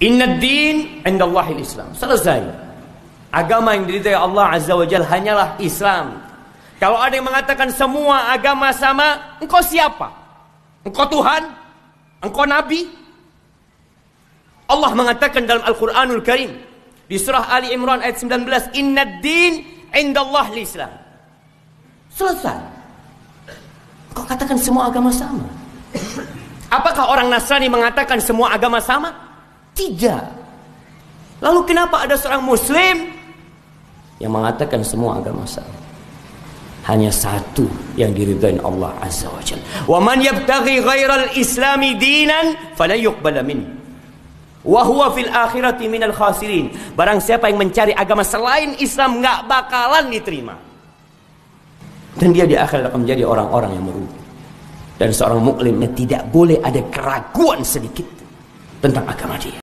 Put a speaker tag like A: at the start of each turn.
A: Inna din indallahil Islam. Selesai. Agama yang diridai Allah Azza wa Jal hanyalah Islam. Kalau ada yang mengatakan semua agama sama, engkau siapa? Engkau Tuhan? Engkau Nabi? Allah mengatakan dalam Al-Quranul Karim di surah Ali Imran ayat 19 Inna din indallah islam Selesai Kau katakan semua agama sama Apakah orang Nasrani mengatakan semua agama sama? Tidak. Lalu kenapa ada seorang muslim yang mengatakan semua agama sama? Hanya satu yang diridhai Allah Azza wa Jalla. Wa man yabtaghi ghairal islami dinan falan yuqbala minhu. Wa huwa fil akhirati minal khasirin. Barang siapa yang mencari agama selain Islam nggak bakalan diterima. Dan dia di akhirat akan menjadi orang-orang yang merugi. Dan seorang mukminnya tidak boleh ada keraguan sedikit tentang agama dia.